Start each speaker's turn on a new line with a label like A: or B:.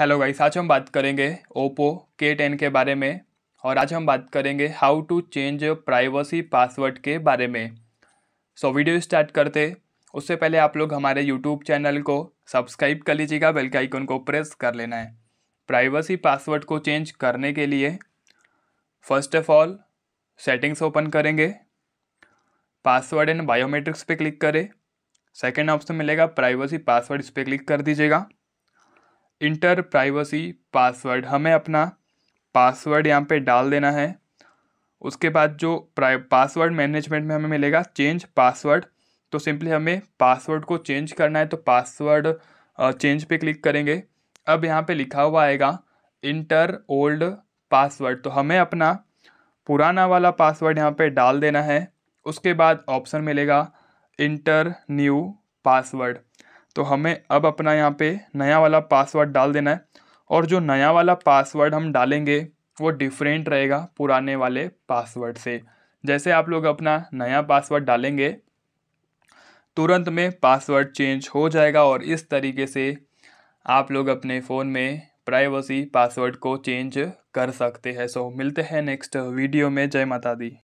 A: hello guys आज हम बात करेंगे ओप्पो के टेन के बारे में और आज हम बात करेंगे how to change privacy password के बारे में सो so, वीडियो स्टार्ट करते उससे पहले आप लोग हमारे यूट्यूब चैनल को सब्सक्राइब कर लीजिएगा बेल के आइकन को प्रेस कर लेना है प्राइवेसी पासवर्ड को चेंज करने के लिए first of all settings open करेंगे पासवर्ड एंड बायोमेट्रिक्स पे क्लिक करें सेकेंड ऑप्शन मिलेगा प्राइवेसी पासवर्ड इस पर क्लिक कर दीजिएगा इंटर प्राइवेसी पासवर्ड हमें अपना पासवर्ड यहाँ पे डाल देना है उसके बाद जो पासवर्ड मैनेजमेंट में हमें मिलेगा चेंज पासवर्ड तो सिंपली हमें पासवर्ड को चेंज करना है तो पासवर्ड चेंज पे क्लिक करेंगे अब यहाँ पे लिखा हुआ आएगा इंटर ओल्ड पासवर्ड तो हमें अपना पुराना वाला पासवर्ड यहाँ पे डाल देना है उसके बाद ऑप्शन मिलेगा इंटर न्यू पासवर्ड तो हमें अब अपना यहाँ पे नया वाला पासवर्ड डाल देना है और जो नया वाला पासवर्ड हम डालेंगे वो डिफरेंट रहेगा पुराने वाले पासवर्ड से जैसे आप लोग अपना नया पासवर्ड डालेंगे तुरंत में पासवर्ड चेंज हो जाएगा और इस तरीके से आप लोग अपने फ़ोन में प्राइवेसी पासवर्ड को चेंज कर सकते हैं सो मिलते हैं नेक्स्ट वीडियो में जय माता दी